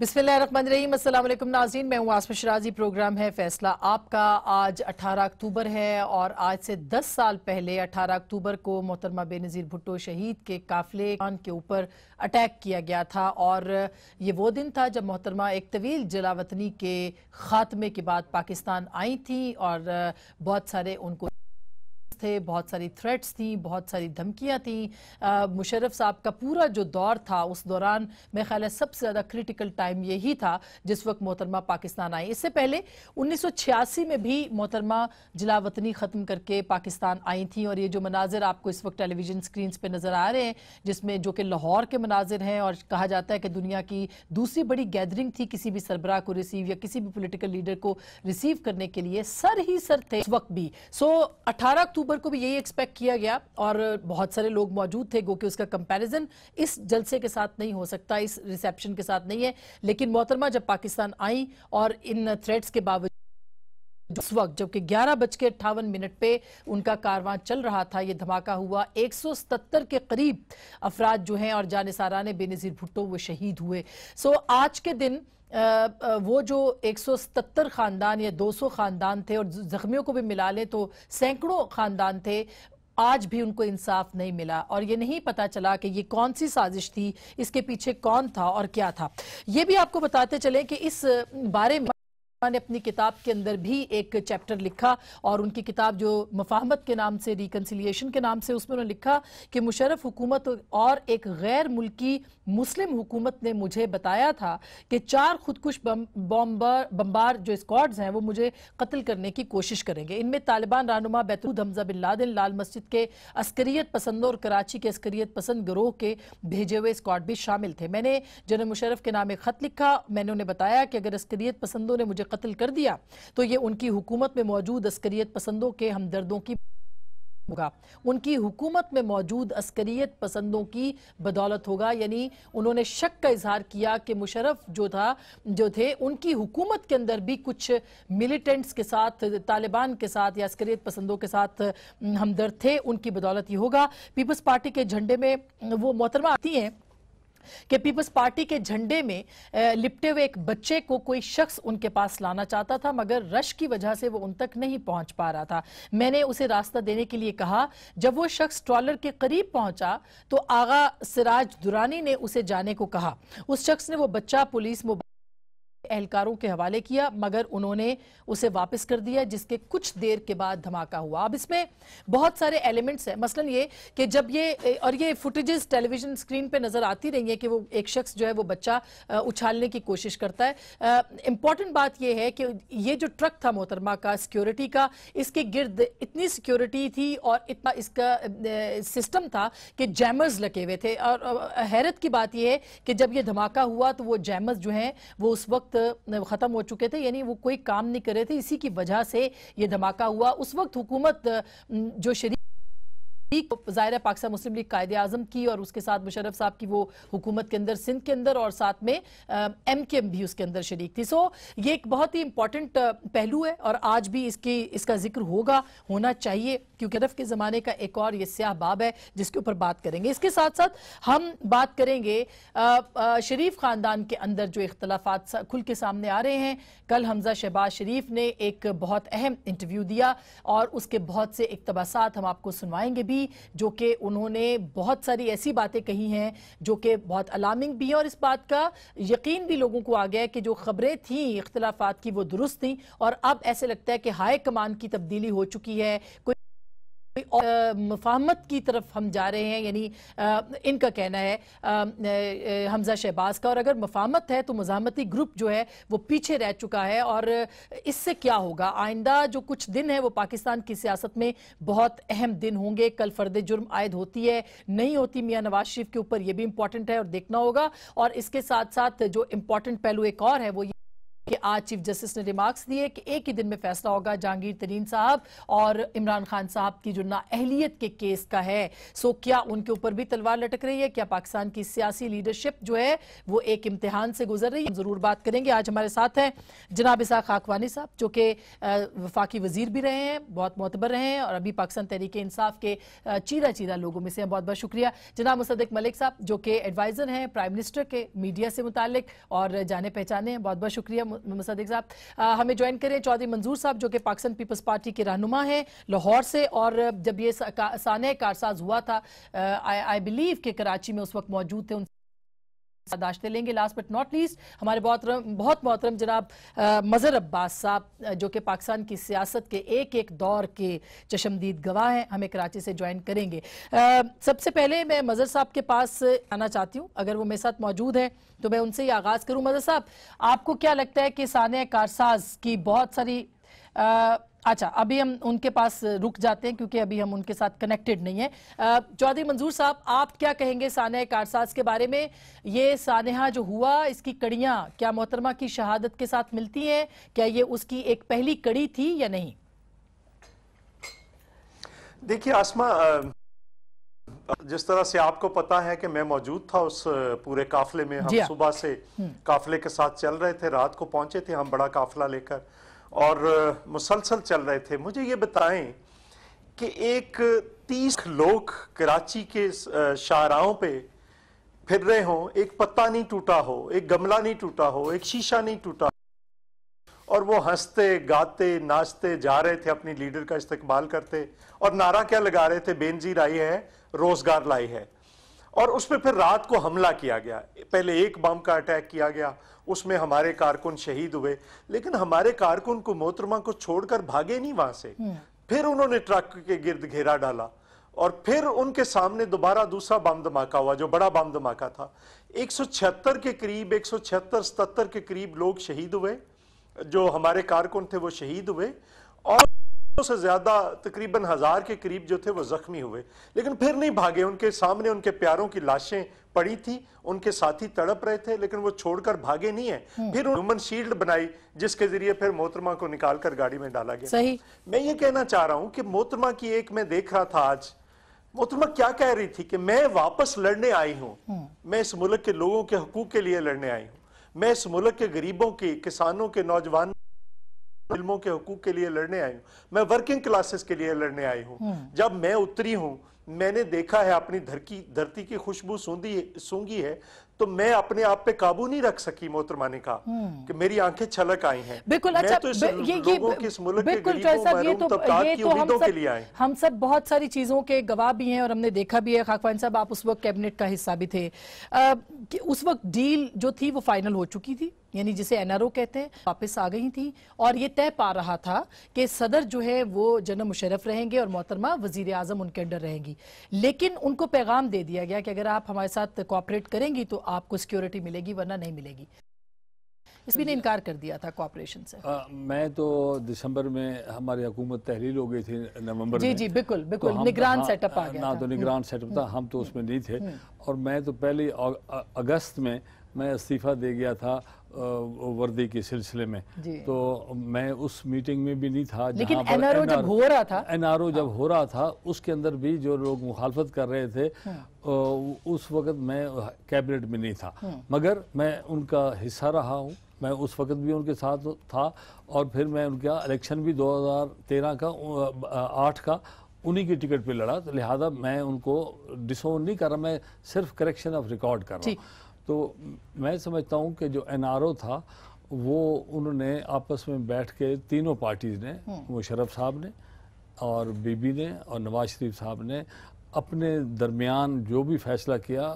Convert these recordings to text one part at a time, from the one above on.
बिस्मिल्लाम नाजीन मैं हूँ आसफ शराजी प्रोग्राम है फैसला आपका आज 18 अक्टूबर है और आज से 10 साल पहले 18 अक्टूबर को मोहतरमा बेनज़ीर भुट्टो शहीद के काफिले के ऊपर अटैक किया गया था और ये वो दिन था जब मोहतरमा एक तवील जलावतनी के ख़ात्मे के बाद पाकिस्तान आई थी और बहुत सारे उनको थे बहुत सारी थ्रेट्स थी बहुत सारी धमकियाँ थी मुशरफ साहब का पूरा जो दौर था उस दौरान मेरा ख्याल है सबसे ज़्यादा क्रिटिकल टाइम यही था जिस वक्त मोहतरमा पाकिस्तान आई इससे पहले छियासी में भी मोहतरमा जिला वतनी ख़त्म करके पाकिस्तान आई थी और ये जो मनाजिर आपको इस वक्त टेलीविजन स्क्रीन पर नज़र आ रहे हैं जिसमें जो कि लाहौर के मनाजिर हैं और कहा जाता है कि दुनिया की दूसरी बड़ी गैदरिंग थी किसी भी सरबराह को रिसीव या किसी भी पोलिटिकल लीडर को रिसीव करने के लिए सर ही सर थे उस वक्त भी सो so, 18 अक्टूबर अक्टूबर को भी यही एक्सपेक्ट किया गया और बहुत सारे लोग मौजूद थे गो कि उसका कंपैरिजन इस जलसे के साथ नहीं हो सकता इस रिसेप्शन के साथ नहीं है लेकिन मोहतरमा जब पाकिस्तान आई और इन थ्रेट्स के बावजूद उस वक्त जबकि ग्यारह बज के अट्ठावन मिनट पे उनका कारवां चल रहा था ये धमाका हुआ सतर के करीब अफराद जो हैं और जानिसारा ने बेनज़ीर भुट्टो वो शहीद हुए सो आज के दिन वो जो 177 ख़ानदान या 200 ख़ानदान थे और ज़ख्मियों को भी मिला लें तो सैकड़ों ख़ानदान थे आज भी उनको इंसाफ नहीं मिला और ये नहीं पता चला कि ये कौन सी साजिश थी इसके पीछे कौन था और क्या था ये भी आपको बताते चले कि इस बारे में ने अपनी किताब के अंदर भी एक चैप्टर लिखा और उनकी किताब जो मफाहमत के नाम से रिकनसिलियेशन के नाम से उसमें उन्होंने लिखा कि मुशरफ हुकूमत और एक गैर मुल्की मुस्लिम हुकूमत ने मुझे बताया था कि चार खुदकुश बम्बर बम्बार जो स्कॉड्स हैं वो मुझे कत्ल करने की कोशिश करेंगे इनमें तालिबान रानुमा बैतूद हमजा बिन लाल मस्जिद के अस्करीत पसंदों और कराची के अस्करीत पसंद गिरोह के भेजे हुए स्कॉड भी शामिल थे मैंने जनरल मुशरफ के नाम एक खत लिखा मैंने उन्हें बताया कि अगर अस्करियत पसंदों ने मुझे कत्ल कर दिया तो ये उनकी हुकूमत में मौजूद अस्करियत पसंदों के हमदर्दों की होगा उनकी हुकूमत में मौजूद अस्करियत पसंदों की बदौलत होगा यानी उन्होंने शक का इजहार किया कि मुशरफ जो था जो थे उनकी हुकूमत के अंदर भी कुछ मिलिटेंट्स के साथ तालिबान के साथ या अस्करियत पसंदों के साथ हमदर्द थे उनकी बदौलत ही होगा पीपल्स पार्टी के झंडे में वो मोहतरमा आती हैं कि पीपल्स पार्टी के झंडे में लिपटे हुए एक बच्चे को कोई शख्स उनके पास लाना चाहता था मगर रश की वजह से वो उन तक नहीं पहुंच पा रहा था मैंने उसे रास्ता देने के लिए कहा जब वो शख्स ट्रॉलर के करीब पहुंचा तो आगा सिराज दुरानी ने उसे जाने को कहा उस शख्स ने वो बच्चा पुलिस मोबाइल एहलकारों के हवाले किया मगर उन्होंने उसे वापस कर दिया जिसके कुछ देर के बाद धमाका हुआ अब इसमें बहुत सारे एलिमेंट्स हैं मसलन ये कि जब ये और ये फुटेजेस टेलीविजन स्क्रीन पे नज़र आती रही है कि वो एक शख्स जो है वो बच्चा उछालने की कोशिश करता है इंपॉर्टेंट बात यह है कि ये जो ट्रक था मोहतरमा का सिक्योरिटी का इसके गिर्द इतनी सिक्योरिटी थी और इतना इसका सिस्टम था कि जैमर्स लगे हुए थे और हैरत की बात यह है कि जब यह धमाका हुआ तो वो जैमर्स जो हैं वो उस वक्त ख़त्म हो चुके थे यानी वो कोई काम नहीं कर रहे थे इसी की वजह से ये धमाका हुआ उस वक्त हुकूमत जो शरीफ जाहिर है पाकिस्तान मुस्लिम लीग कायदे आजम की और उसके साथ मुशरफ साहब की वो हुकूमत के अंदर सिंध के अंदर और साथ में एम के एम भी उसके अंदर शरीक थी सो ये एक बहुत ही इंपॉर्टेंट पहलू है और आज भी इसकी इसका जिक्र होगा होना चाहिए क्योंकि रफ के ज़माने का एक और ये स्याह बाब है जिसके ऊपर बात करेंगे इसके साथ साथ हम बात करेंगे शरीफ ख़ानदान के अंदर जो इख्तलाफात खुल के सामने आ रहे हैं कल हमजा शहबाज शरीफ ने एक बहुत अहम इंटरव्यू दिया और उसके बहुत से इकतबास हम आपको सुनवाएंगे भी थी जो कि उन्होंने बहुत सारी ऐसी बातें कही हैं जो कि बहुत अलार्मिंग भी हैं और इस बात का यकीन भी लोगों को आ गया है कि जो खबरें थी इख्तलाफात की वो दुरुस्त थी और अब ऐसे लगता है कि हाई कमान की तब्दीली हो चुकी है कोई मफाहमत की तरफ हम जा रहे हैं यानी इनका कहना है हमजा शहबाज का और अगर मफाहमत है तो मजामती ग्रुप जो है वो पीछे रह चुका है और इससे क्या होगा आइंदा जो कुछ दिन है वो पाकिस्तान की सियासत में बहुत अहम दिन होंगे कल फर्द जुर्म आयद होती है नहीं होती मियाँ नवाज शरीफ के ऊपर ये भी इंपॉर्टेंट है और देखना होगा और इसके साथ साथ जो इंपॉर्टेंट पहलू एक और है वो ये आज चीफ जस्टिस ने रिमार्क्स दिए कि एक ही दिन में फैसला होगा जहांगीर तरीन साहब और इमरान खान साहब की जो नाअहलियत के केस का है सो क्या उनके ऊपर भी तलवार लटक रही है क्या पाकिस्तान की सियासी लीडरशिप जो है वो एक इम्तिहान से गुजर रही है जरूर बात करेंगे आज हमारे साथ हैं जनाब इसाक खाकवानी साहब जो कि वफाकी वजीर भी रहे हैं बहुत मोतबर रहे हैं और अभी पाकिस्तान तहरीक इंसाफ के चीरा चीरा लोगों में से हैं बहुत बहुत शुक्रिया जनाब मुसदक मलिक साहब जो कि एडवाइज़र हैं प्राइम मिनिस्टर के मीडिया से मुतल और जाने पहचाने हैं बहुत बहुत शुक्रिया मुसदिक साहब हमें ज्वाइन करें चौधरी मंजूर साहब जो कि पाकिस्तान पीपल्स पार्टी के रहनुमा हैं लाहौर से और जब ये सान कारसाज हुआ था आई बिलीव के कराची में उस वक्त मौजूद थे बर्दाश्त लेंगे लास्ट बट नॉट लीस्ट हमारे बहुत बहुत मोहतरम जनाब मज़हर अब्बास साहब जो कि पाकिस्तान की सियासत के एक एक दौर के चशमदीद गवाह हैं हमें कराची से ज्वाइन करेंगे आ, सबसे पहले मैं मज़र साहब के पास आना चाहती हूँ अगर वो मेरे साथ मौजूद हैं तो मैं उनसे ही आगाज़ करूँ मज़र साहब आपको क्या लगता है कि सान कारसाज की बहुत सारी अच्छा अभी हम उनके पास रुक जाते हैं क्योंकि अभी हम उनके साथ कनेक्टेड नहीं है चौधरी मंजूर साहब आप क्या कहेंगे सानह कारसाज के बारे में ये सानहा जो हुआ इसकी कड़ियाँ क्या मोहतरमा की शहादत के साथ मिलती हैं क्या ये उसकी एक पहली कड़ी थी या नहीं देखिए आसमा जिस तरह से आपको पता है कि मैं मौजूद था उस पूरे काफले में हम हाँ। सुबह से हम्म। काफले के साथ चल रहे थे रात को पहुंचे थे हम बड़ा काफला लेकर और मुसलसल चल रहे थे मुझे ये बताएं कि एक तीस लोग कराची के शाहराहों पे फिर रहे हों एक पत्ता नहीं टूटा हो एक गमला नहीं टूटा हो एक शीशा नहीं टूटा और वो हंसते गाते नाचते जा रहे थे अपनी लीडर का इस्तेमाल करते और नारा क्या लगा रहे थे बेनजीर आई है रोजगार लाई है और उस पर फिर रात को हमला किया गया पहले एक बम का अटैक किया गया उसमें हमारे कारकुन शहीद हुए लेकिन हमारे कारकुन को मोहतरमा को छोड़कर भागे नहीं वहां से हम्म। फिर उन्होंने ट्रक के गिर्द घेरा डाला और फिर उनके सामने दोबारा दूसरा बम धमाका हुआ जो बड़ा बम धमाका था एक के करीब एक सौ के करीब लोग शहीद हुए जो हमारे कारकुन थे वो शहीद हुए और से ज्यादा तकरीबन हजार के करीब जो थे वो जख्मी हुए लेकिन फिर नहीं भागे उनके सामने उनके प्यारों की लाशें पड़ी थी उनके साथी तड़प रहे थे लेकिन वो छोड़कर भागे नहीं है हम्म। फिर ह्यूमन शील्ड बनाई जिसके जरिए फिर मोहतरमा को निकालकर गाड़ी में डाला गया सही मैं ये कहना चाह रहा हूं कि मोहतरमा की एक मैं देख रहा था आज मोहतरमा क्या कह रही थी कि मैं वापस लड़ने आई हूं हम्म। मैं इस मुल्क के लोगों के हकूक के लिए लड़ने आई हूं मैं इस मुल्क के गरीबों के किसानों के नौजवान फिल्मों के हकूक के लिए लड़ने आई हूँ मैं वर्किंग क्लासेस के लिए लड़ने आई हूँ हम्म। जब मैं उतरी हूँ मैंने देखा है अपनी धरती धरती की खुशबू सूंधी सूंगी है तो मैं अपने आप पे काबू नहीं रख सकी मोहतरमा का हम्म। कि मेरी आंखें छलक आई हैं बिल्कुल अच्छा तो ये, ये, के बिल्कुल के ये तो, ये तो हम सब, हम सब बहुत सारी चीजों के गवाह भी हैं और हमने देखा भी है खाकवान साहब आप उस वक्त कैबिनेट का हिस्सा भी थे आ, उस वक्त डील जो थी वो फाइनल हो चुकी थी यानी जिसे एनआरओ कहते हैं वापस आ गई थी और ये तय पा रहा था कि सदर जो है वो जनरल मुशरफ रहेंगे और मोहतरमा वजीर आजम उनके अंडर रहेंगी लेकिन उनको पैगाम दे दिया गया कि अगर आप हमारे साथ कॉपरेट करेंगी तो आपको सिक्योरिटी मिलेगी वरना नहीं मिलेगी इसमें ने इनकार कर दिया था कॉपरेशन से आ, हाँ, मैं तो दिसंबर में हमारी हुकूमत तहलील हो गई थी नवंबर जी जी बिल्कुल तो बिल्कुल तो निगरान सेटअप हाँ, आ गया ना तो निगरान सेटअप था हम्म। हम तो उसमें नहीं थे हम्म। और मैं तो पहले अगस्त में मैं इस्तीफ़ा दे गया था वर्दी के सिलसिले में तो मैं उस मीटिंग में भी नहीं था लेकिन एनआरओ जब हो रहा था एनआरओ जब हाँ। हो रहा था उसके अंदर भी जो लोग मुखालफत कर रहे थे हाँ। उस वक़्त मैं कैबिनेट में नहीं था हाँ। मगर मैं उनका हिस्सा रहा हूँ मैं उस वक़्त भी उनके साथ था और फिर मैं उनका इलेक्शन भी 2013 का आठ का उन्हीं की टिकट पे लड़ा तो लिहाजा मैं उनको डिसोन नहीं कर रहा मैं सिर्फ करेक्शन ऑफ रिकॉर्ड कर रहा हूँ तो मैं समझता हूँ कि जो एन था वो उन्होंने आपस में बैठ के तीनों पार्टीज़ ने हम्म। मुशरफ साहब ने और बीबी ने और नवाज शरीफ साहब ने अपने दरमियान जो भी फैसला किया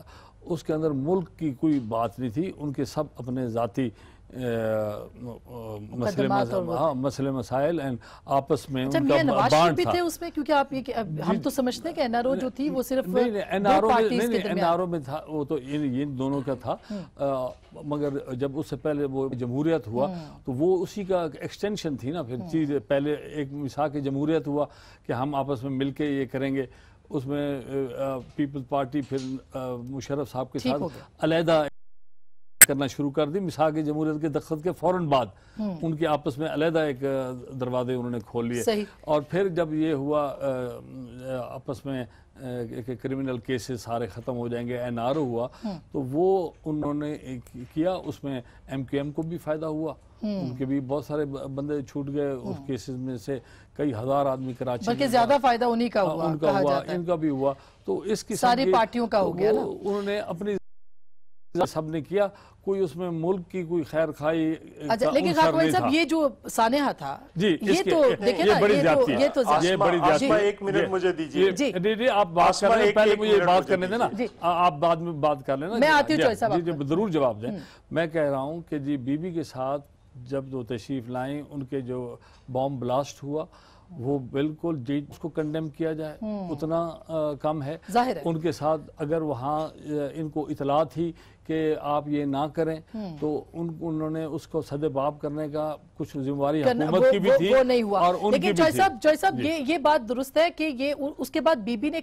उसके अंदर मुल्क की कोई बात नहीं थी उनके सब अपने ज़ाती मसले हाँ, मसले मसाइल एंड आपस में अच्छा, उनका उसमें क्योंकि आप ये हम तो समझते हैं कि एनआरओ जो थी वो सिर्फ एनआरओ में एनआरओ में था वो तो इन इन दोनों का था हम्म। मगर जब उससे पहले वो जमहूरियत हुआ हम्म। तो वो उसी का एक्सटेंशन थी ना फिर हम्म। चीज़ पहले एक मिसा के जमहूरियत हुआ कि हम आपस में मिल के ये करेंगे उसमें पीपल्स पार्टी फिर मुशरफ साहब के साथ अलहदा करना शुरू कर दी मिसाक जमहूरियत के दखत के फौरन बाद हम्म। उनके आपस में अलहदा एक दरवाजे उन्होंने खोल लिए और फिर जब ये हुआ आपस में क्रिमिनल केसेस सारे ख़त्म हो जाएंगे एन आर ओ हुआ हम्म। तो वो उन्होंने किया उसमें एम के एम को भी फ़ायदा हुआ हम्म। उनके भी बहुत सारे बंदे छूट गए उस केसेस में से कई हज़ार आदमी कराची बल्कि ज़्यादा फ़ायदा उन्हीं का हाँ, हुआ उनका हुआ इनका भी हुआ तो इस सारी पार्टियों का हो गया उन्होंने अपनी सब ने किया कोई उसमें मुल्क की कोई खैर खाई अच्छा लेकिन साहब ये जो सानेहा था जी ये तो देखिए ये बड़ी जाती तो- है ये तो ये बड़ी जाती एक मिनट मुझे दीजिए जी जी आप बात कर रहे पहले मुझे बात करने देना आप बाद में बात कर लेना मैं आती हूँ जी जरूर जवाब दें हम्म। मैं कह रहा हूँ कि जी बीबी के साथ जब दो तशरीफ लाएं उनके जो बॉम्ब ब्लास्ट हुआ वो बिल्कुल जिसको कंडेम किया जाए हम्म। उतना आ, कम है उनके साथ अगर वहाँ इनको इतला थी कि आप ये ना करें हम्म। तो उन उन्होंने उसको सदेबाप करने का कुछ जिम्मेवारी हुकूमत की भी थी वो नहीं हुआ और लेकिन जॉय साहब जॉय साहब ये ये बात दुरुस्त है कि ये उसके बाद बीबी ने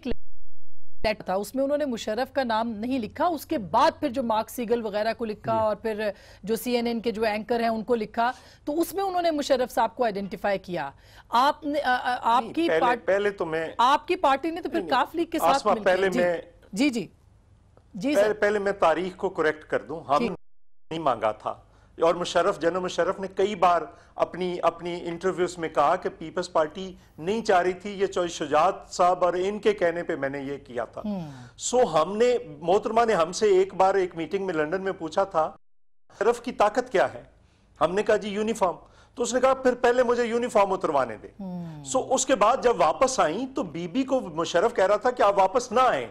सेट था उसमें उन्होंने मुशरफ का नाम नहीं लिखा उसके बाद फिर जो मार्क सीगल वगैरह को लिखा और फिर जो सीएनएन के जो एंकर हैं उनको लिखा तो उसमें उन्होंने मुशरफ साहब को आइडेंटिफाई किया आपने आपकी पहले, पार्ट, पहले तो मैं आपकी पार्टी ने तो फिर काफ लीग के साथ पहले मैं जी जी जी पहले, पहले मैं तारीख को करेक्ट कर दूं हम नहीं मांगा था और मुशरफ जनरल मुशरफ ने कई बार अपनी अपनी इंटरव्यूज में कहा कि पीपल्स पार्टी नहीं चाह रही थी ये चौधरी शुजात साहब और इनके कहने पे मैंने ये किया था सो हम्म। so, हमने मोहतरमा ने हमसे एक बार एक मीटिंग में लंदन में पूछा था मुशरफ की ताकत क्या है हमने कहा जी यूनिफॉर्म तो उसने कहा फिर पहले मुझे यूनिफॉर्म उतरवाने दे सो हम्म। so, उसके बाद जब वापस आई तो बीबी को मुशरफ कह रहा था कि आप वापस ना आए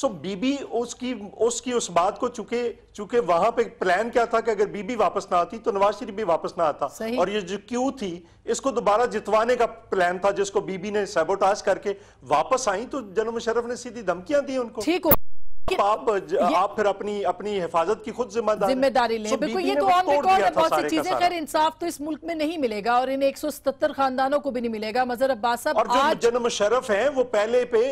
सो बीबी उसकी उसकी उस बात को चुके चुके वहां पे प्लान क्या था कि अगर बीबी वापस ना आती तो नवाज शरीफ भी वापस ना आता और ये जो क्यू थी इसको दोबारा जितवाने का प्लान था जिसको बीबी ने सेबोटाज करके वापस आई तो जनरल मुशरफ ने सीधी धमकियां दी उनको ठीक हो आप आप फिर अपनी अपनी हिफाजत की खुद जिम्मेदारी जिम्मेदारी लें बिल्कुल ये तो ऑन रिकॉर्ड है बहुत सी चीजें खैर इंसाफ तो इस मुल्क में नहीं मिलेगा और इन एक सौ सतर खानदानों को भी नहीं मिलेगा मजहर अब्बास साहब और जो जन्म मुशरफ है वो पहले पे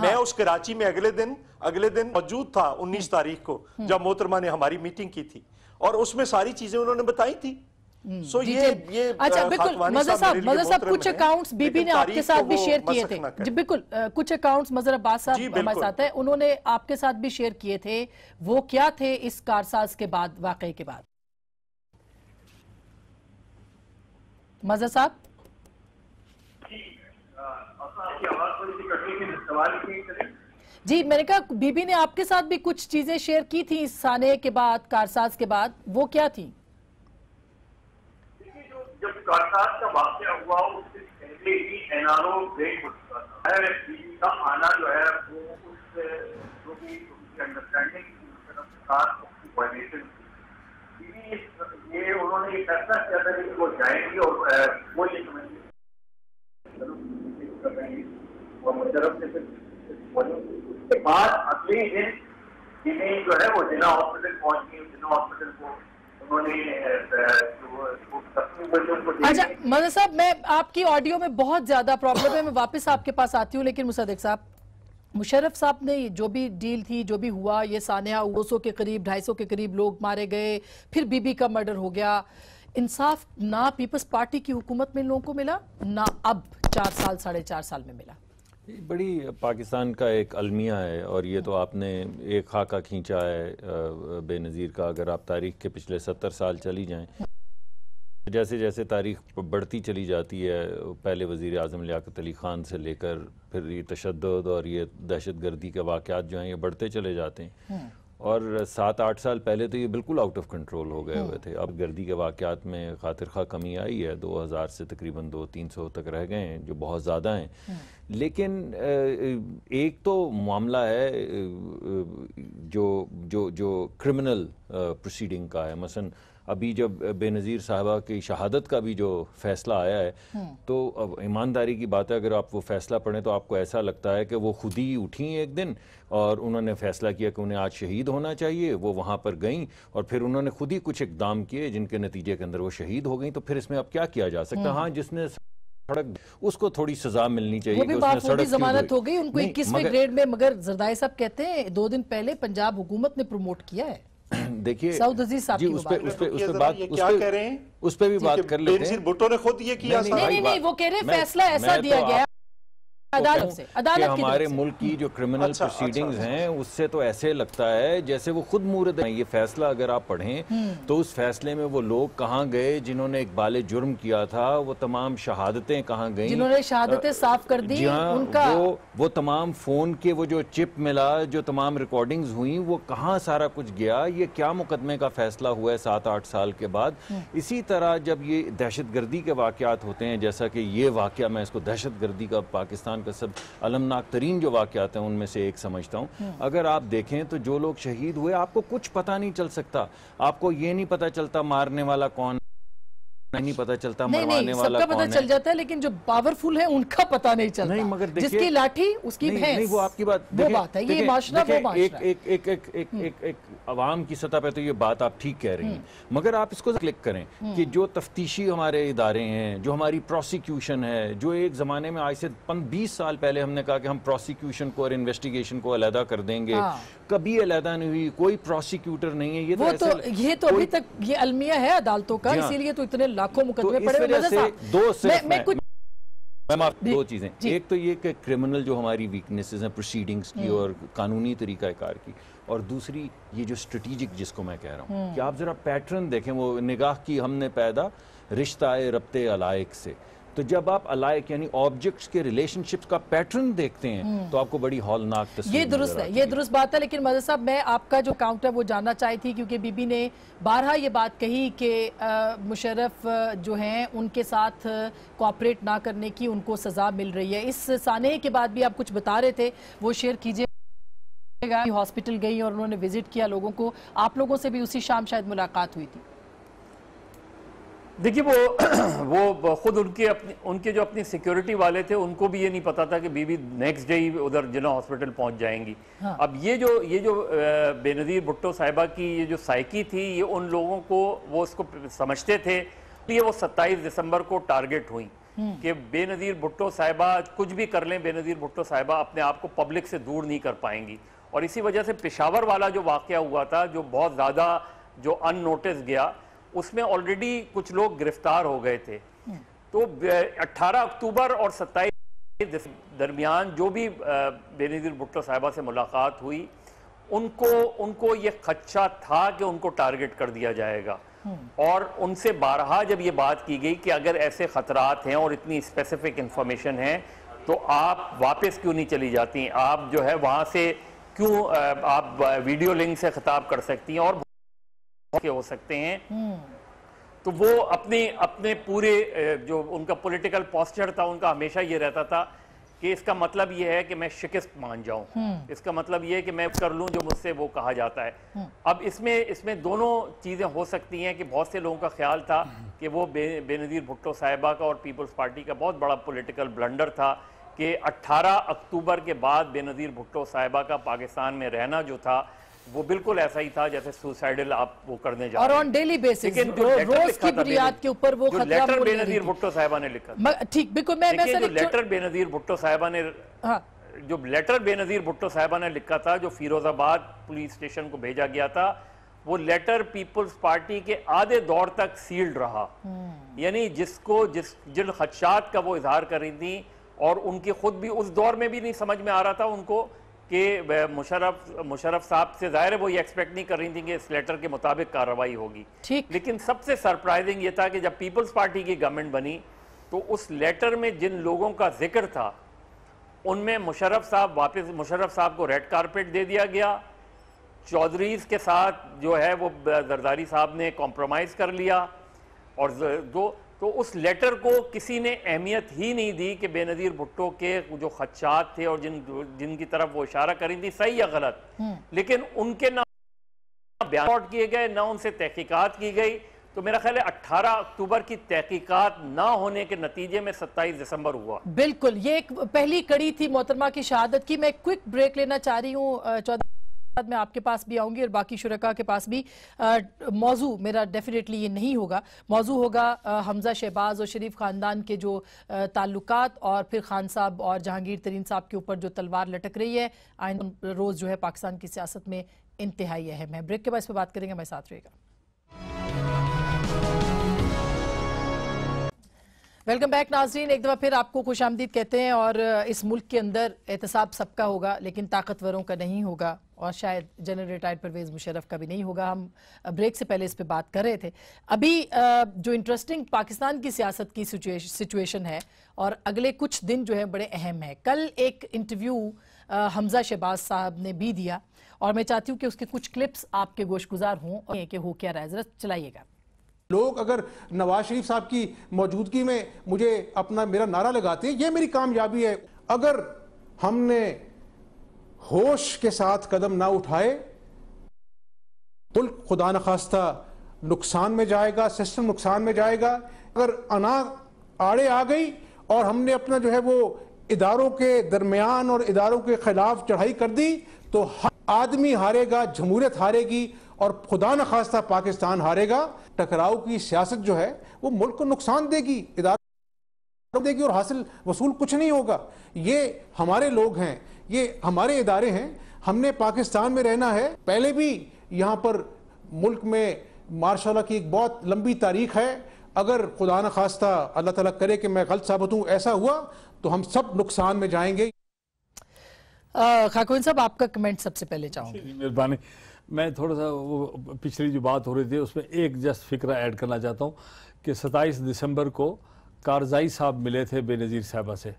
मैं हाँ। उस कराची में अगले दिन अगले दिन मौजूद था 19 हम्म। तारीख को हम्म। जब मोहतरमा ने हमारी मीटिंग की थी और उसमें सारी चीजें उन्होंने बताई थी सो हम्म। so ये ये अच्छा बिल्कुल मजर साहब मजर साहब कुछ अकाउंट्स बीबी ने आपके साथ भी शेयर किए थे जी बिल्कुल कुछ अकाउंट्स मजर अब्बास साहब हमारे साथ है उन्होंने आपके साथ भी शेयर किए थे वो क्या थे इस कारसाज के बाद वाकई के बाद मजर साहब जी मैंने कहा बीबी ने आपके साथ भी कुछ चीजें शेयर की थी इस साने के बाद कारसाज के बाद वो क्या थी जो जब कारसाज का वाक्य हुआ उससे पहले ही एनआरओ ब्रेक हो चुका था बीबी का आना जो है वो उस जो भी अंडरस्टैंडिंग ये उन्होंने फैसला किया था कि वो जाएंगे और वो ये समझिए उसके बाद अगले दिन जिन्हें जो है वो जिला हॉस्पिटल पहुंच जिला हॉस्पिटल को अच्छा मदर साहब मैं आपकी ऑडियो में बहुत ज्यादा प्रॉब्लम है मैं वापस आपके पास आती हूँ लेकिन मुसदक साहब मुशरफ साहब ने जो भी डील थी जो भी हुआ ये सानिया दो सौ के करीब ढाई सौ के करीब लोग मारे गए फिर बीबी का मर्डर हो गया इंसाफ ना पीपल्स पार्टी की हुकूमत में लोगों को मिला ना अब चार साल साढ़े चार साल में मिला बड़ी पाकिस्तान का एक अलमिया है और ये तो आपने एक खाका खींचा है बेनज़ीर का अगर आप तारीख के पिछले सत्तर साल चली जाएं जैसे जैसे तारीख बढ़ती चली जाती है पहले वज़ी अजम लियात अली ख़ान से लेकर फिर ये तशद और ये दहशत गर्दी के वाक़ जो हैं ये बढ़ते चले जाते हैं हम्म। और सात आठ साल पहले तो ये बिल्कुल आउट ऑफ कंट्रोल हो गए हुए हाँ। थे अब गर्दी के वाकत में खातिर खा कमी आई है दो हज़ार से तकरीबन दो तीन सौ तक रह गए हैं जो बहुत ज़्यादा हैं हाँ। लेकिन एक तो मामला है जो जो जो क्रिमिनल प्रोसीडिंग का है मसन अभी जब बेनज़ीर साहबा की शहादत का भी जो फैसला आया है हाँ। तो अब ईमानदारी की बात है अगर आप वो फैसला पढ़ें तो आपको ऐसा लगता है कि वो खुद ही उठी एक दिन और उन्होंने फैसला किया कि उन्हें आज शहीद होना चाहिए वो वहाँ पर गई और फिर उन्होंने खुद ही कुछ इकदाम किए जिनके नतीजे के अंदर वो शहीद हो गई तो फिर इसमें अब क्या किया जा सकता हम्म। हाँ जिसने सड़क उसको थोड़ी सजा मिलनी चाहिए वो भी उसने जमानत हो गई उनको इक्कीसवें ग्रेड में मगर जरदाई साहब कहते हैं दो दिन पहले पंजाब हुकूमत ने प्रमोट किया है देखिए जी उस पे उस पे उस पे तो बात उस पे उस पे भी बात कर लेते हैं भुट्टो ने खुद ये किया नहीं नहीं वो कह रहे हैं फैसला ऐसा तो दिया गया तो अदालत से हमारे मुल्क की जो क्रिमिनल प्रोसीडिंग प्रोसीडिंग्स हैं उससे तो ऐसे लगता है जैसे वो खुद मूर्द है ये फैसला अगर आप पढ़ें हम्म। तो उस फैसले में वो लोग कहाँ गए जिन्होंने एक बाल जुर्म किया था वो तमाम शहादतें कहाँ गई जिन्होंने शहादतें साफ कर दी उनका वो, वो तमाम फोन के वो जो चिप मिला जो तमाम रिकॉर्डिंग्स हुई वो कहाँ सारा कुछ गया ये क्या मुकदमे का फैसला हुआ है सात आठ साल के बाद हम्म। इसी तरह जब ये दहशत गर्दी के वाकत होते हैं जैसा कि ये वाक्य मैं इसको दहशत गर्दी का पाकिस्तान का सब अलमनाक तरीन जो वाक़ात हैं उनमें से एक समझता हूँ हम्म। अगर आप देखें तो जो लोग शहीद हुए आपको कुछ पता नहीं चल सकता आपको ये नहीं पता चलता मारने वाला कौन नहीं पता चलता नहीं, मरवाने नहीं, वाला सबका पता चल जाता है लेकिन जो पावरफुल है उनका पता नहीं चलता नहीं मगर जिसकी लाठी उसकी नहीं, भैंस नहीं वो आपकी बात वो बात है ये माशरा वो माशरा एक एक एक एक एक हम्म। एक एक आवाम की सतह पे तो ये बात आप ठीक कह रही हैं हम्म। मगर आप इसको क्लिक करें हम्म। कि जो तफ्तीशी हमारे इदारे हैं जो हमारी प्रोसिक्यूशन है जो एक ज़माने में आज से बीस साल पहले हमने कहा कि हम प्रोसिक्यूशन को और इन्वेस्टिगेशन को अलहदा कर देंगे हाँ। कभी अलहदा नहीं हुई कोई प्रोसिक्यूटर नहीं है ये तो, तो- ये तो अभी तक ये अलमिया है अदालतों का हाँ। इसीलिए तो इतने लाखों मुकदमे तो पड़े से दो मैं, मैम आप दो चीज़ें एक तो ये कि क्रिमिनल जो हमारी वीकनेसेस हैं प्रोसीडिंग्स की हम्म। और कानूनी तरीका कार की और दूसरी ये जो स्ट्रेटेजिक जिसको मैं कह रहा हूँ हम्म। कि आप ज़रा पैटर्न देखें वो निगाह की हमने पैदा रिश्ता रबते अलायक से तो जब आप अलाइक यानी ऑब्जेक्ट्स के रिलेशनशिप्स का पैटर्न देखते हैं हम्म। तो आपको बड़ी हॉलनाक ये दुरुस्त है ये दुरुस्त बात है लेकिन मदर साहब मैं आपका जो काउंट है वो जानना चाहती थी क्योंकि बीबी ने बारहा ये बात कही कि मुशरफ जो हैं उनके साथ कोऑपरेट ना करने की उनको सजा मिल रही है इस साने के बाद भी आप कुछ बता रहे थे वो शेयर कीजिए हॉस्पिटल गई और उन्होंने विजिट किया लोगों को आप लोगों से भी उसी शाम शायद मुलाकात हुई थी देखिए वो वो खुद उनके अपने उनके जो अपनी सिक्योरिटी वाले थे उनको भी ये नहीं पता था कि बीबी नेक्स्ट डे ही उधर जिला हॉस्पिटल पहुंच जाएंगी हाँ। अब ये जो ये जो बेनज़ीर भुट्टो साहिबा की ये जो साइकी थी ये उन लोगों को वो उसको समझते थे ये वो 27 दिसंबर को टारगेट हुई हम्म। कि बेनज़ीर भुट्टो साहिबा कुछ भी कर लें बेनज़ीर भुट्टो साहिबा अपने आप को पब्लिक से दूर नहीं कर पाएंगी और इसी वजह से पेशावर वाला जो वाक़ हुआ था जो बहुत ज़्यादा जो अननोटिस गया उसमें ऑलरेडी कुछ लोग गिरफ्तार हो गए थे तो 18 अक्टूबर और 27 दरमियान जो भी बेनजीर भुट्टो साहिबा से मुलाकात हुई उनको उनको ये खदशा था कि उनको टारगेट कर दिया जाएगा और उनसे बारहा जब ये बात की गई कि अगर ऐसे ख़तरात हैं और इतनी स्पेसिफिक इंफॉर्मेशन है तो आप वापस क्यों नहीं चली जाती आप जो है वहाँ से क्यों आप वीडियो लिंक से खिताब कर सकती हैं और के हो सकते हैं हम्म। तो वो अपने अपने पूरे जो उनका पॉलिटिकल पॉस्चर था उनका हमेशा ये रहता था कि इसका मतलब ये है कि मैं शिकस्त मान जाऊं हम्म। इसका मतलब ये है कि मैं कर लूं जो मुझसे वो कहा जाता है हम्म। अब इसमें इसमें दोनों चीज़ें हो सकती हैं कि बहुत से लोगों का ख्याल था कि वो बे, बेनज़ीर भुट्टो साहिबा का और पीपल्स पार्टी का बहुत बड़ा पॉलिटिकल ब्लंडर था कि 18 अक्टूबर के बाद बेनज़ीर भुट्टो साहिबा का पाकिस्तान में रहना जो था वो बिल्कुल ऐसा ही था जैसे सुसाइडल आप वो करने जा रहे हैं और ऑन डेली बेसिस रोज की बुनियाद के ऊपर वो लेटर बेनजीर भुट्टो साहिबा ने लिखा ठीक बिल्कुल मैं मैं सर लेटर बेनजीर भुट्टो साहिबा ने जो लेटर बेनजीर भुट्टो साहिबा ने लिखा था जो फिरोजाबाद पुलिस स्टेशन को भेजा गया था वो लेटर पीपल्स पार्टी के आधे दौर तक सील्ड रहा हम्म। यानी जिसको जिस जिन खदशात का वो इजहार कर रही थी और उनके खुद भी उस दौर में भी नहीं समझ में आ रहा था उनको कि मुशरफ मुशरफ साहब से जाहिर है वो ये एक्सपेक्ट नहीं कर रही थी कि इस लेटर के मुताबिक कार्रवाई होगी ठीक लेकिन सबसे सरप्राइजिंग ये था कि जब पीपल्स पार्टी की गवर्नमेंट बनी तो उस लेटर में जिन लोगों का जिक्र था उनमें मुशरफ साहब वापस मुशरफ साहब को रेड कारपेट दे दिया गया चौधरीज के साथ जो है वो जरदारी साहब ने कॉम्प्रोमाइज़ कर लिया और जो तो उस लेटर को किसी ने अहमियत ही नहीं दी कि बेनज़ीर भुट्टो के जो खदशात थे और जिन जिनकी तरफ वो इशारा करी थी सही या गलत हम्म। लेकिन उनके ना बयान किए गए ना उनसे तहकीकत की गई तो मेरा ख्याल है 18 अक्टूबर की तहकीकत ना होने के नतीजे में 27 दिसंबर हुआ बिल्कुल ये एक पहली कड़ी थी मोहतरमा की शहादत की मैं क्विक ब्रेक लेना चाह रही हूँ चौदह बाद में आपके पास भी आऊंगी और बाकी शुरका के पास भी मौजू मेरा डेफिनेटली ये नहीं होगा मौजू होगा आ, हमजा शहबाज और शरीफ खानदान के जो ताल्लुक और फिर खान साहब और जहांगीर तरीन साहब के ऊपर जो तलवार लटक रही है आइन रोज़ जो है पाकिस्तान की सियासत में इंतहाई अहम है ब्रेक के बाद इस पर बात करेंगे हमारे साथ रहेगा वेलकम बैक नाजरीन एक दफ़ा फिर आपको खुश आमदीद कहते हैं और इस मुल्क के अंदर एहतसाब सबका होगा लेकिन ताकतवरों का नहीं होगा और शायद जनरल रिटायर्ड परवेज मुशरफ का भी नहीं होगा हम ब्रेक से पहले इस पर बात कर रहे थे अभी जो इंटरेस्टिंग पाकिस्तान की सियासत की सिचुएशन है और अगले कुछ दिन जो है बड़े अहम है कल एक इंटरव्यू हमजा शहबाज साहब ने भी दिया और मैं चाहती हूँ कि उसके कुछ क्लिप्स आपके गोश गुजार हों कि हो क्या रहा है जरा चलाइएगा लोग अगर नवाज शरीफ साहब की मौजूदगी में मुझे अपना मेरा नारा लगाते हैं ये मेरी कामयाबी है अगर हमने होश के साथ कदम ना उठाए मुल्क खुदा न खास्ता नुकसान में जाएगा सिस्टम नुकसान में जाएगा अगर अना आड़े आ गई और हमने अपना जो है वो इदारों के दरमियान और इदारों के खिलाफ चढ़ाई कर दी तो हर आदमी हारेगा जमहूरियत हारेगी और खुदा न खास्ता पाकिस्तान हारेगा टकराव की सियासत जो है वो मुल्क को नुकसान देगी इदारों देगी और हासिल वसूल कुछ नहीं होगा ये हमारे लोग हैं ये हमारे इदारे हैं हमने पाकिस्तान में रहना है पहले भी यहाँ पर मुल्क में मार्शाला की एक बहुत लंबी तारीख है अगर खुदा न खास्ता अल्लाह तला करे कि मैं गलत साबित हूँ ऐसा हुआ तो हम सब नुकसान में जाएंगे खाकुन साहब आपका कमेंट सबसे पहले चाहूँगी मेहरबानी मैं थोड़ा सा वो पिछली जो बात हो रही थी उसमें एक जस्ट फिक्र ऐड करना चाहता हूँ कि 27 दिसंबर को कारजाई साहब मिले थे बेनज़ीर साहबा से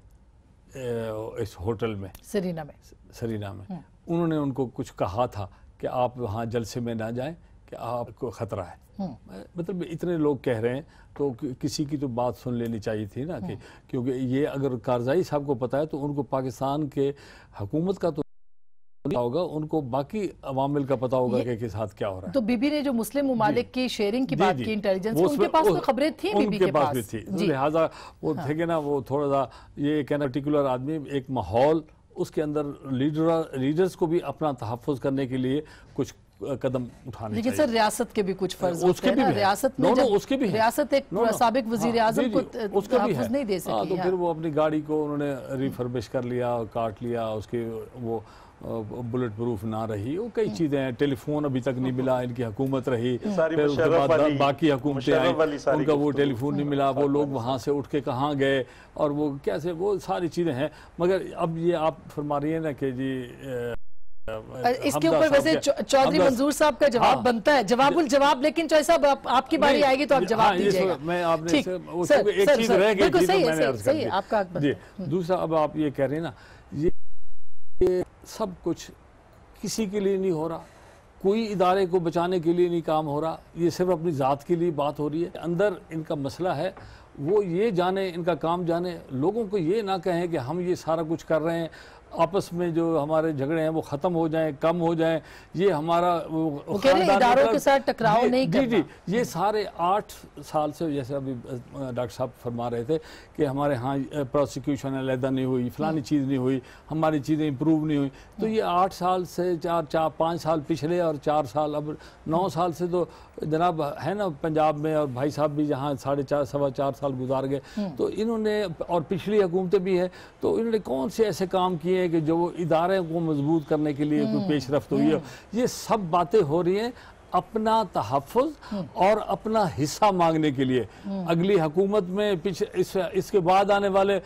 इस होटल में सरीना में सरीना में हम्म। उन्होंने उनको कुछ कहा था कि आप वहाँ जलसे में ना जाएं कि आपको ख़तरा है हम्म। मतलब इतने लोग कह रहे हैं तो किसी की तो बात सुन लेनी चाहिए थी ना कि हम्म। क्योंकि ये अगर कारजाई साहब को पता है तो उनको पाकिस्तान के हुकूमत का तो होगा उनको बाकी अवामिल का पता होगा कि किस हाथ क्या हो रहा है तो बीबी ने जो मुस्लिम ममालिक की शेयरिंग की बात की इंटेलिजेंस उनके पास तो खबरें थी बीबी के पास भी थी लिहाजा वो हाँ। थे कि ना वो थोड़ा सा ये एक पर्टिकुलर आदमी एक माहौल उसके अंदर लीडर लीडर्स को भी अपना तहफ़ करने के लिए कुछ कदम उठाने लेकिन सर रियासत के भी कुछ फर्ज उसके भी है। रियासत में नो, नो, उसके भी है। रियासत एक सबक वजीर हाँ, आजम को उसका भी नहीं दे हाँ, सकी तो फिर वो अपनी गाड़ी को उन्होंने रिफर्बिश कर लिया काट लिया उसके वो बुलेट प्रूफ ना रही वो कई चीज़ें हैं टेलीफोन अभी तक नहीं मिला इनकी हुकूमत रही फिर उसके बाद बाकी हुकूमतें आई उनका वो टेलीफोन नहीं मिला वो लोग वहाँ से उठ के कहाँ गए और वो कैसे वो सारी चीज़ें हैं मगर अब ये आप फरमा रही है ना कि जी इसके ऊपर वैसे चौधरी मंजूर साहब का जवाब हाँ, बनता है जवाब उल जवाब लेकिन चौधरी साहब आप, आपकी बारी आएगी तो आप जवाब हाँ, दीजिएगा मैं आपने ठीक सर, एक चीज रह गई सही है आपका जी हम्म। दूसरा अब आप ये कह रहे हैं ना ये सब कुछ किसी के लिए नहीं हो रहा कोई इदारे को बचाने के लिए नहीं काम हो रहा ये सिर्फ अपनी ज़ात के लिए बात हो रही है अंदर इनका मसला है वो ये जाने इनका काम जाने लोगों को ये ना कहें कि हम ये सारा कुछ कर रहे हैं आपस में जो हमारे झगड़े हैं वो खत्म हो जाएं कम हो जाएं ये हमारा इदारों के मतलब साथ टकराव नहीं जी जी ये सारे आठ साल से जैसे अभी डॉक्टर साहब फरमा रहे थे कि हमारे यहाँ प्रोसिक्यूशन अलहदा नहीं हुई फलानी हम्म। चीज़ नहीं हुई हमारी चीज़ें इम्प्रूव नहीं हुई तो ये हम्म। आठ साल से चार चार पाँच साल पिछले और चार साल अब नौ साल से तो जनाब है ना पंजाब में और भाई साहब भी जहाँ साढ़े चार सवा चार साल गुजार गए हम्म। तो इन्होंने और पिछली हुकूमतें भी है तो इन्होंने कौन से ऐसे काम किए हैं कि जो इदारे को मजबूत करने के लिए कोई हम्म, पेश रफ्त तो हुई हम्म। है ये सब बातें हो रही हैं अपना तहफ़ हम्म। और अपना हिस्सा मांगने के लिए अगली हुकूमत में पीछे इस, इसके बाद आने वाले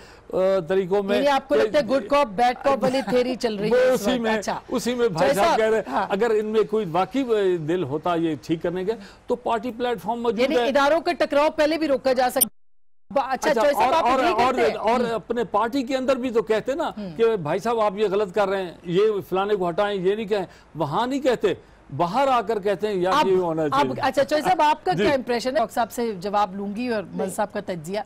तरीकों में आपको लगता है गुड कॉप बैड कॉप वाली थेरी चल रही है उसी में अच्छा। उसी में भाई साहब कह रहे हैं हाँ। अगर इनमें कोई वाकई दिल होता ये ठीक करने के तो पार्टी प्लेटफॉर्म मौजूद है इधारों के टकराव पहले भी रोका जा सकता अच्छा, अच्छा तो और, तो आप और, और, और हम्म। अपने पार्टी के अंदर भी तो कहते ना हम्म। कि भाई साहब आप ये गलत कर रहे हैं ये फलाने को हटाएं ये नहीं कहे वहां नहीं कहते बाहर आकर कहते हैं यार ये होना चाहिए अच्छा चौधरी साहब आपका क्या इम्प्रेशन है साहब से जवाब लूंगी और मल साहब का तजिया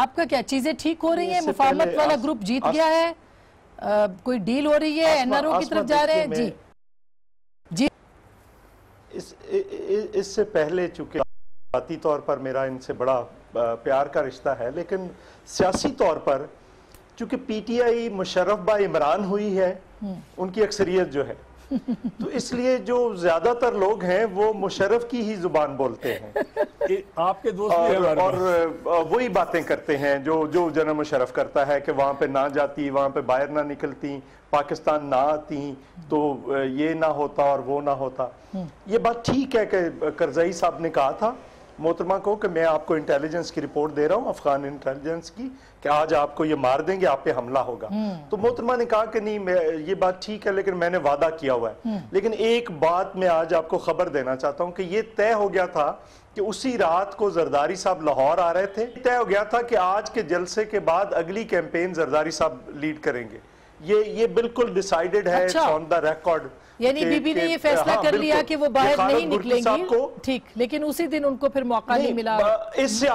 आपका क्या चीजें ठीक हो रही है मुफामत वाला ग्रुप जीत गया है कोई डील हो रही है एनआरओ की तरफ जा रहे हैं जी जी इससे पहले चूंकि तौर पर मेरा इनसे बड़ा प्यार का रिश्ता है लेकिन सियासी तौर पर चूंकि पीटीआई मुशरफ बा इमरान हुई है हम्म। उनकी अक्सरियत जो है तो इसलिए जो ज्यादातर लोग हैं वो मुशरफ की ही जुबान बोलते हैं आपके दोस्त और, और, वही बातें करते हैं जो जो जनरल मुशरफ करता है कि वहां पे ना जाती वहां पे बाहर ना निकलती पाकिस्तान ना आती तो ये ना होता और वो ना होता हम्म। ये बात ठीक है कि करजई साहब ने कहा था मोहतरमा को कि मैं आपको इंटेलिजेंस की रिपोर्ट दे रहा हूँ अफगान इंटेलिजेंस की कि आज आपको ये मार देंगे आप पे हमला होगा हम्म। तो मोहतरमा ने कहा कि नहीं मैं ये बात ठीक है लेकिन मैंने वादा किया हुआ है हम्म। लेकिन एक बात मैं आज आपको खबर देना चाहता हूँ कि ये तय हो गया था कि उसी रात को जरदारी साहब लाहौर आ रहे थे तय हो गया था कि आज के जलसे के बाद अगली कैंपेन जरदारी साहब लीड करेंगे ये ये बिल्कुल डिसाइडेड है ऑन द रिकॉर्ड यानी बीबी ने ये फैसला हाँ, कर लिया कि वो बाहर नहीं निकलेंगी ठीक लेकिन उसी दिन उनको फिर मौका नहीं, नहीं मिला इससे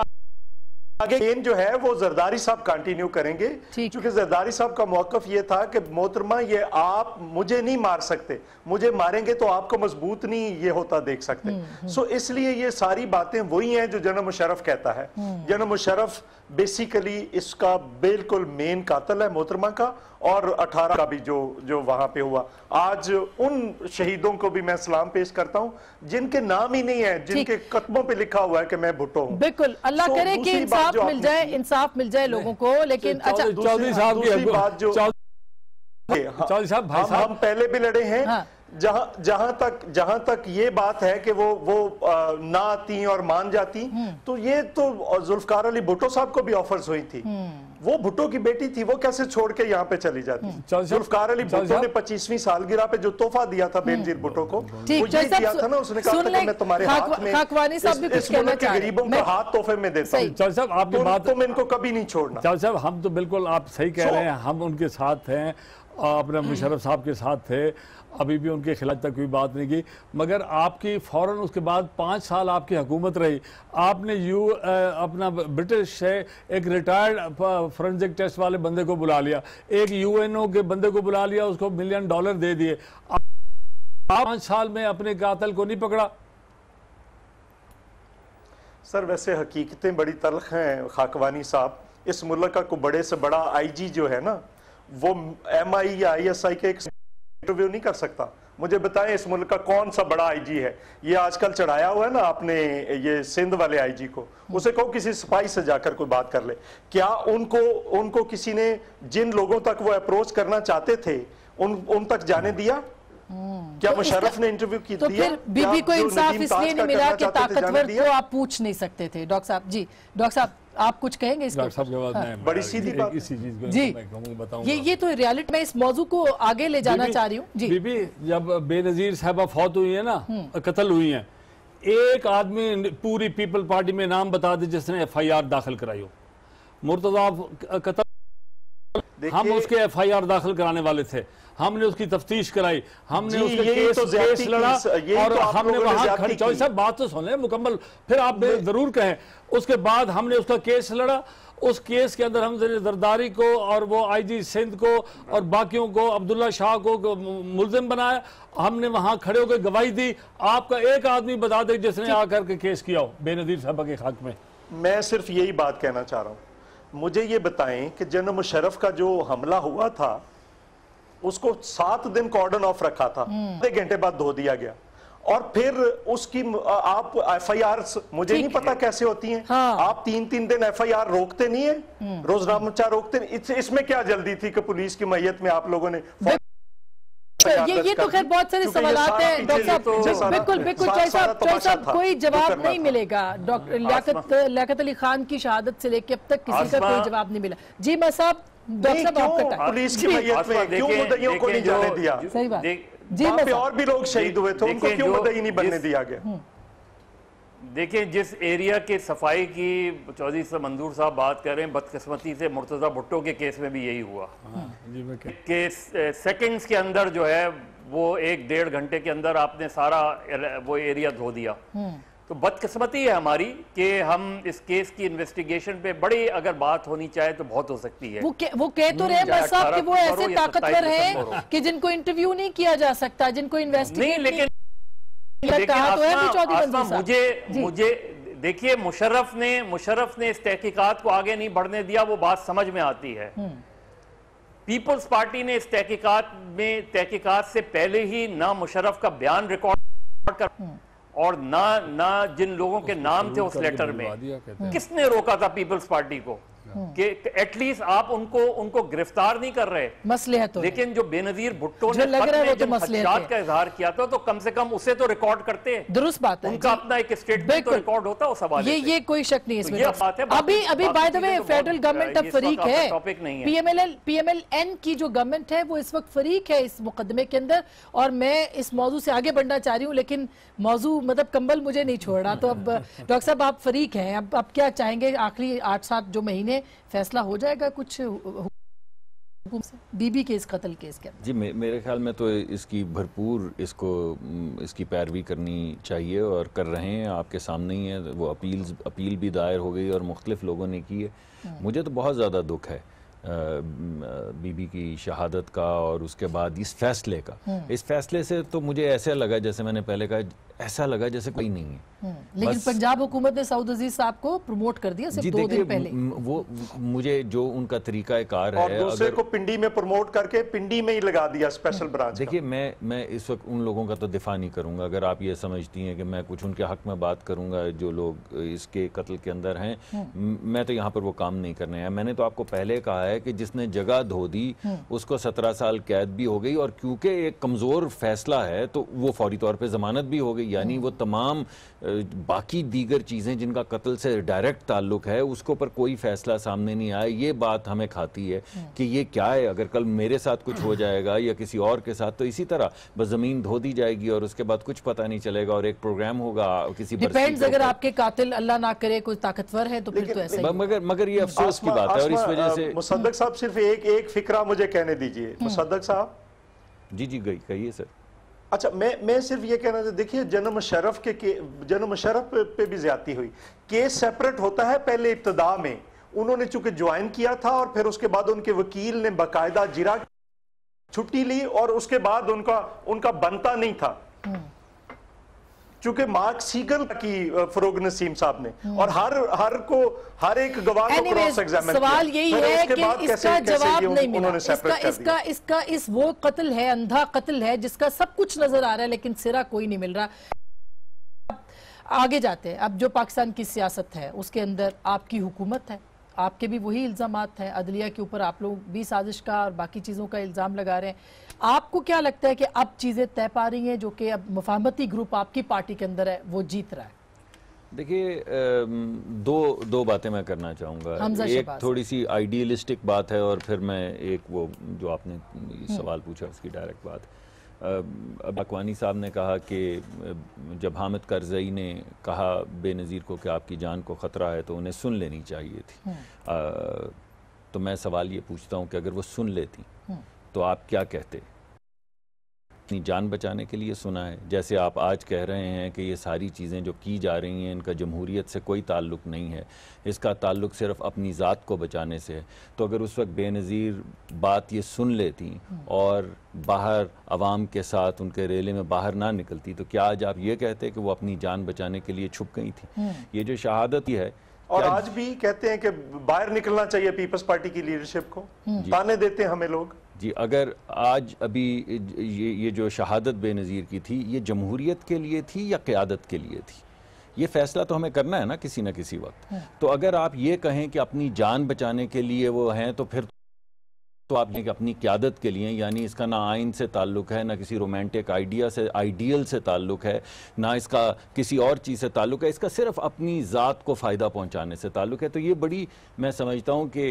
आगे गेम जो है वो जरदारी साहब कंटिन्यू करेंगे क्योंकि जरदारी साहब का मौकफ ये था कि मोहतरमा ये आप मुझे नहीं मार सकते मुझे मारेंगे तो आपको मजबूत नहीं ये होता देख सकते सो हम्म, हम्म। इसलिए ये सारी बातें वही हैं जो जनरल मुशरफ कहता है हम्म। जनरल मुशरफ बेसिकली इसका बिल्कुल मेन कातल है मोहतरमा का और 18 का भी जो जो वहां पे हुआ आज उन शहीदों को भी मैं सलाम पेश करता हूँ जिनके नाम ही नहीं है जिनके कदमों पे लिखा हुआ है कि मैं भुट्टो हूँ बिल्कुल अल्लाह so, तो करे कि इंसाफ मिल जाए इंसाफ मिल जाए लोगों को तो लेकिन अच्छा चौधरी साहब की बात जो चौधरी साहब हम पहले भी लड़े हैं हाँ। जहां जहां तक जहां तक ये बात है कि वो वो आ, ना आती और मान जाती हम्म। तो ये तो जुल्फकार अली भुट्टो साहब को भी ऑफर्स हुई थी हम्म। वो भुट्टो की बेटी थी वो कैसे छोड़ के यहाँ पे चली जाती हम्म। जुल्फकार अली भुट्टो ने पच्चीसवीं सालगिरह पे जो तोहफा दिया था बेनजीर भुट्टो को वो ये दिया था ना उसने कहा था मैं तुम्हारे हाथ में गरीबों को हाथ तोहफे में देता हूँ साहब आपकी तो बात को मैं इनको कभी नहीं छोड़ना चाल साहब हम तो बिल्कुल आप सही कह रहे हैं हम उनके साथ हैं अपने मुशरफ साहब के साथ थे अभी भी उनके खिलाफ तक कोई बात नहीं की मगर आपकी फ़ौर उसके बाद पाँच साल आपकी हुकूमत रही आपने यू आ, अपना ब्रिटिश है एक रिटायर्ड फोरेंसिक टेस्ट वाले बंदे को बुला लिया एक यूएनओ के बंदे को बुला लिया उसको मिलियन डॉलर दे दिए आप पाँच साल में अपने कातल को नहीं पकड़ा सर वैसे हकीकतें बड़ी तलख हैं खाकवानी साहब इस मुल्क का को बड़े से बड़ा आईजी जो है ना वो एमआई या आईएसआई के एक इंटरव्यू नहीं कर सकता मुझे बताएं इस मुल्क का कौन सा बड़ा आईजी है ये आजकल चढ़ाया हुआ है ना आपने ये सिंध वाले आईजी को उसे कहो किसी सिपाही से जाकर कोई बात कर ले क्या उनको उनको किसी ने जिन लोगों तक वो अप्रोच करना चाहते थे उन उन तक जाने दिया क्या तो मुशरफ ने इंटरव्यू की तो दिया? फिर बीबी को इंसाफ इसलिए नहीं मिला कि ताकतवर को तो आप पूछ नहीं सकते थे डॉक्टर साहब जी डॉक्टर साहब आप कुछ कहेंगे इसके साहब के बाद हाँ। बड़ी सीधी बात इसी चीज को जी मैं ये ये तो रियलिटी मैं इस मौजू को आगे ले जाना चाह रही हूँ जी बीबी जब बेनजीर साहबा फौत हुई है ना हम्म। कत्ल हुई है एक आदमी पूरी पीपल पार्टी में नाम बता दे जिसने एफ आई आर दाखिल कराई हो मुर्तजा कत्ल हम उसके एफ आई आर दाखिल कराने वाले थे हमने उसकी तफ्तीश कराई हमने उसके केस, तो केस लड़ा और तो हमने वहां खड़ी चौबीस साहब बात तो सुन ले मुकम्मल फिर आप जरूर कहें उसके बाद हमने उसका केस लड़ा उस केस के अंदर हमने जरदारी को और वो आईजी सिंध को और बाकियों को अब्दुल्ला शाह को मुलजिम बनाया हमने वहां खड़े होकर गवाही दी आपका एक आदमी बता दे जिसने आकर के केस किया हो बेनजीर साहबा के खाक में मैं सिर्फ यही बात कहना चाह रहा हूं मुझे ये बताएं कि जनरल मुशरफ का जो हमला हुआ था उसको सात दिन कॉर्डन ऑफ रखा था हम्म। आधे घंटे बाद धो दिया गया और फिर उसकी आप एफआईआर मुझे नहीं पता कैसे होती हैं हाँ। आप तीन तीन दिन एफआईआर रोकते नहीं है हम्म। रोजनामचा रोकते नहीं इसमें क्या जल्दी थी कि पुलिस की मैयत में आप लोगों ने ये तो ये तो खैर बहुत सारे सवाल आते हैं डॉक्टर साहब बिल्कुल बिल्कुल चाहे साहब चाहे साहब कोई तो जवाब नहीं मिलेगा डॉक्टर लियाकत लियाकत अली खान की शहादत से लेके अब तक किसी का कोई जवाब नहीं मिला जी मैं साहब डॉक्टर साहब आपका पुलिस की मैयत में क्यों मुद्दइयों को नहीं जाने दिया सही बात जी पे और भी लोग शहीद हुए थे तो उनको क्यों मदई नहीं बनने दिया गया हम्म। देखिए जिस एरिया के सफाई की चौधरी से मंजूर साहब बात कर रहे हैं बदकिस्मती से मुर्तज़ा भुट्टो के केस में भी यही हुआ हाँ। हाँ, कि सेकंड्स के अंदर जो है वो एक डेढ़ घंटे के अंदर आपने सारा वो एरिया धो दिया हम्म। तो बदकस्मती है हमारी कि हम इस केस की इन्वेस्टिगेशन पे बड़ी अगर बात होनी चाहे तो बहुत हो सकती है वो के, वो कह तो रहे हम्म, कि वो ऐसे ताकतवर हैं कि जिनको इंटरव्यू नहीं किया जा सकता जिनको इन्वेस्टिगेट नहीं लेकिन, तो मुझे मुझे देखिए मुशर्रफ ने मुशर्रफ ने इस तहकीकत को आगे नहीं बढ़ने दिया वो बात समझ में आती है हम्म। पीपल्स पार्टी ने इस तहकीकत में तहकीकत से पहले ही ना मुशर्रफ का बयान रिकॉर्ड कर हम्म। और ना ना जिन लोगों के नाम थे उस लेटर में किसने रोका था पीपल्स पार्टी को हाँ। कि एटलीस्ट आप उनको उनको गिरफ्तार नहीं कर रहे मसले तो लेकिन जो बेनजीर भुट्टो ने लग रहा है तो मसले का इजहार किया था तो कम से कम उसे तो रिकॉर्ड करते हैं दुरुस्त बात है उनका अपना एक स्टेटमेंट तो रिकॉर्ड होता है सवाल ये ये कोई शक नहीं तो इसमें तो। अभी अभी by the way federal government अब फरीक है टॉपिक नहीं है पीएमएल पीएमएलएन की जो गवर्नमेंट है वो इस वक्त फरीक है इस मुकदमे के अंदर और मैं इस मौजू से आगे बढ़ना चाह रही हूँ लेकिन मौजू मतलब कंबल मुझे नहीं छोड़ रहा तो अब डॉक्टर साहब आप फरीक हैं अब अब क्या चाहेंगे आखिरी आठ सात जो महीने फैसला हो जाएगा कुछ बीबी केस कत्ल केस के जी मे, मेरे ख्याल में तो इसकी भरपूर इसको इसकी पैरवी करनी चाहिए और कर रहे हैं आपके सामने ही है वो अपील अपील भी दायर हो गई और मुख्तलिफ लोगों ने की है हम्म। मुझे तो बहुत ज़्यादा दुख है बीबी की शहादत का और उसके बाद इस फैसले का हम्म। इस फैसले से तो मुझे ऐसा लगा जैसे मैंने पहले कहा ऐसा लगा जैसे कोई नहीं है हम्म। लेकिन पंजाब हुकूमत ने सऊद अजीज साहब को प्रमोट कर दिया सिर्फ दो दिन पहले वो मुझे जो उनका तरीका कार और है दूसरे अगर... को पिंडी में प्रमोट करके पिंडी में ही लगा दिया स्पेशल हम्म। ब्रांच देखिए मैं मैं इस वक्त उन लोगों का तो दिफा नहीं करूंगा अगर आप ये समझती हैं कि मैं कुछ उनके हक में बात करूंगा जो लोग इसके कत्ल के अंदर है मैं तो यहाँ पर वो काम नहीं करने हैं मैंने तो आपको पहले कहा है है कि जिसने जगह धो दी हम्म। उसको सत्रह साल कैद भी हो गई और क्योंकि एक कमज़ोर फैसला है तो वो फौरी तौर पर जमानत भी हो गई यानी हम्म। वो तमाम बाकी दीगर चीज़ें जिनका कत्ल से डायरेक्ट ताल्लुक है उसके ऊपर कोई फैसला सामने नहीं आया ये बात हमें खाती है हम्म। कि ये क्या है अगर कल मेरे साथ कुछ हो जाएगा या किसी और के साथ तो इसी तरह बस ज़मीन धो दी जाएगी और उसके बाद कुछ पता नहीं चलेगा और एक प्रोग्राम होगा किसी डिपेंड्स अगर आपके कातिल अल्लाह ना करे कोई ताकतवर है तो फिर तो ऐसा मगर मगर ये अफसोस की बात है और इस वजह से मुसदक साहब सिर्फ एक एक फिक्रा मुझे कहने दीजिए तो मुसदक हम्म। साहब जी जी गई कहिए सर अच्छा मैं मैं सिर्फ ये कहना चाहता देखिए जन्म शरफ के, के जन्म शरफ पे, पे भी ज्यादा हुई केस सेपरेट होता है पहले इब्तदा में उन्होंने चूंकि ज्वाइन किया था और फिर उसके बाद उनके वकील ने बाकायदा जिरा छुट्टी ली और उसके बाद उनका उनका बनता नहीं था हम्म। चूंकि मार्क सीगल की फरोग नसीम साहब ने हम्म। और हर हर को हर एक गवाह को क्रॉस एग्जामिन सवाल यही है कि इसका जवाब नहीं मिला इसका इसका इसका इस वो कत्ल है अंधा कत्ल है जिसका सब कुछ नजर आ रहा है लेकिन सिरा कोई नहीं मिल रहा आगे जाते हैं अब जो पाकिस्तान की सियासत है उसके अंदर आपकी हुकूमत है आपके भी वही इल्ज़ाम हैं अदलिया के ऊपर आप लोग भी साजिश का और बाकी चीज़ों का इल्ज़ाम लगा रहे हैं आपको क्या लगता है कि अब चीज़ें तय पा रही हैं जो कि अब मुफामती ग्रुप आपकी पार्टी के अंदर है वो जीत रहा है देखिए दो दो बातें मैं करना चाहूँगा एक थोड़ी सी आइडियलिस्टिक बात है और फिर मैं एक वो जो आपने सवाल पूछा उसकी डायरेक्ट बात अब अकवानी साहब ने कहा कि जब हामिद करजई ने कहा बेनज़ीर को कि आपकी जान को ख़तरा है तो उन्हें सुन लेनी चाहिए थी आ, हम्म। तो मैं सवाल ये पूछता हूँ कि अगर वो सुन लेती तो आप क्या कहते अपनी जान बचाने के लिए सुना है जैसे आप आज कह रहे हैं कि ये सारी चीज़ें जो की जा रही हैं इनका जमहूरीत से कोई ताल्लुक नहीं है इसका ताल्लुक सिर्फ अपनी ज़ात को बचाने से है तो अगर उस वक्त बेनज़ीर बात ये सुन लेती और बाहर आवाम के साथ उनके रेले में बाहर ना निकलती तो क्या आज आप ये कहते कि वो अपनी जान बचाने के लिए छुप गई थी हम्म। ये जो शहादत ही है और आज भी कहते हैं कि बाहर निकलना चाहिए पीपल्स पार्टी की लीडरशिप को हम्म। ताने देते हैं हमें लोग जी अगर आज अभी ये ये जो शहादत बेनज़ीर की थी ये जमहूरीत के लिए थी या क़्यादत के लिए थी ये फ़ैसला तो हमें करना है ना किसी न किसी वक्त हाँ। तो अगर आप ये कहें कि अपनी जान बचाने के लिए वो हैं तो फिर तो आपने अपनी क्यादत के लिए यानी इसका ना आइन से ताल्लुक़ है ना किसी रोमांटिक आइडिया से आइडियल से ताल्लुक़ है ना इसका किसी और चीज़ से ताल्लुक़ है इसका सिर्फ अपनी ज़ात को फ़ायदा पहुँचाने से ताल्लुक़ है तो ये बड़ी मैं समझता हूँ कि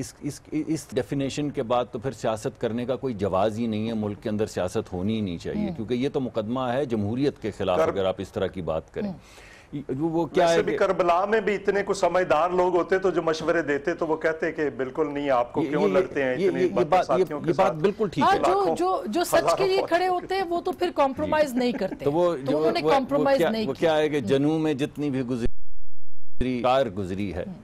इस इस इस डेफिनेशन के बाद तो फिर सियासत करने का कोई जवाज़ ही नहीं है मुल्क के अंदर सियासत होनी ही नहीं चाहिए हम्म। क्योंकि ये तो मुकदमा है जमहूरीत के ख़िलाफ़ अगर आप इस तरह की बात करें हम्म। वो वो क्या है भी करबला में भी इतने कुछ समझदार लोग होते तो जो मशवरे देते तो वो कहते कि बिल्कुल नहीं आपको ये, क्यों ये, लड़ते हैं ये, इतने ये, ये, बात, ये, ये बात बिल्कुल ठीक हाँ, है जो जो जो सच के लिए खड़े होते हैं वो तो फिर कॉम्प्रोमाइज नहीं करते तो वो तो जो उन्होंने कॉम्प्रोमाइज नहीं क्या है कि जनू में जितनी भी गुजरी कार गुजरी है हम्म।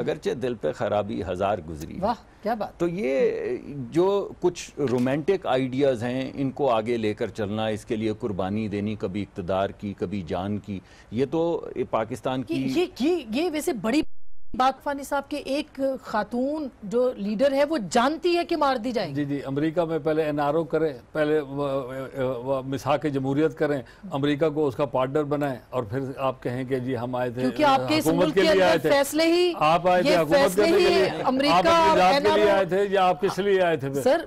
अगरचे दिल पे खराबी हजार गुजरी वाह क्या बात तो ये जो कुछ रोमांटिक आइडियाज़ हैं इनको आगे लेकर चलना इसके लिए कुर्बानी देनी कभी इकतदार की कभी जान की ये तो पाकिस्तान की ये ये, ये वैसे बड़ी बागफानी साहब की एक खातून जो लीडर है वो जानती है कि मार दी जाए जी जी अमेरिका में पहले ओ करें पहले मिसाक जमहूरियत करें अमेरिका को उसका पार्टनर बनाएं और फिर आप कहें कि जी हम आए थे क्योंकि आपके इस मुल्क के लिए फैसले ही आप आए थे फैसले ही अमेरिका आए थे या आप किस लिए आए थे सर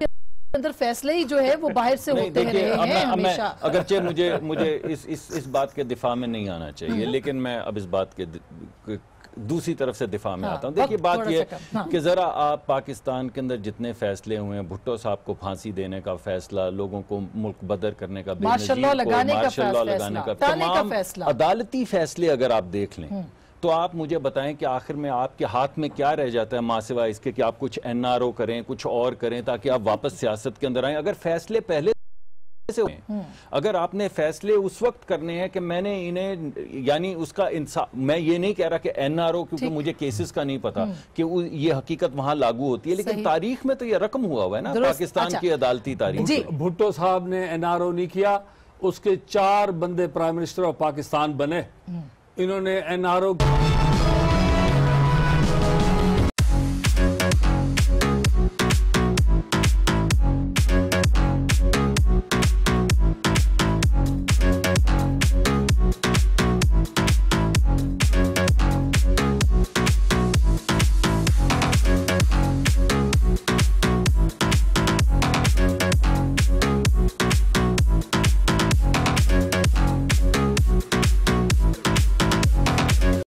अंदर फैसले ही जो है वो बाहर से होते हैं हमेशा अगरचे मुझे मुझे इस इस इस बात के दिफा में नहीं आना चाहिए हम्म। लेकिन मैं अब इस बात के दूसरी तरफ से दिफा में हाँ, आता हूँ देखिए बात यह हाँ। कि ज़रा आप पाकिस्तान के अंदर जितने फैसले हुए हैं भुट्टो साहब को फांसी देने का फैसला लोगों को मुल्क बदर करने का मार्शा लगाने का तमाम अदालती फैसले अगर आप देख लें हम्म। तो आप मुझे बताएं कि आखिर में आपके हाथ में क्या रह जाता है माँ इसके कि आप कुछ एनआरओ करें कुछ और करें ताकि आप वापस सियासत के अंदर आएं अगर फैसले पहले से हम्म। अगर आपने फैसले उस वक्त करने हैं कि मैंने इन्हें यानी उसका मैं ये नहीं कह रहा कि एनआरओ क्योंकि मुझे केसेस का नहीं पता हम्म। कि ये हकीकत वहां लागू होती है लेकिन तारीख में तो ये रकम हुआ हुआ है ना पाकिस्तान अच्छा। की अदालती तारीख भुट्टो साहब ने एनआरओ नहीं किया उसके चार बंदे प्राइम मिनिस्टर ऑफ पाकिस्तान बने हम्म। इन्होंने एनआरओ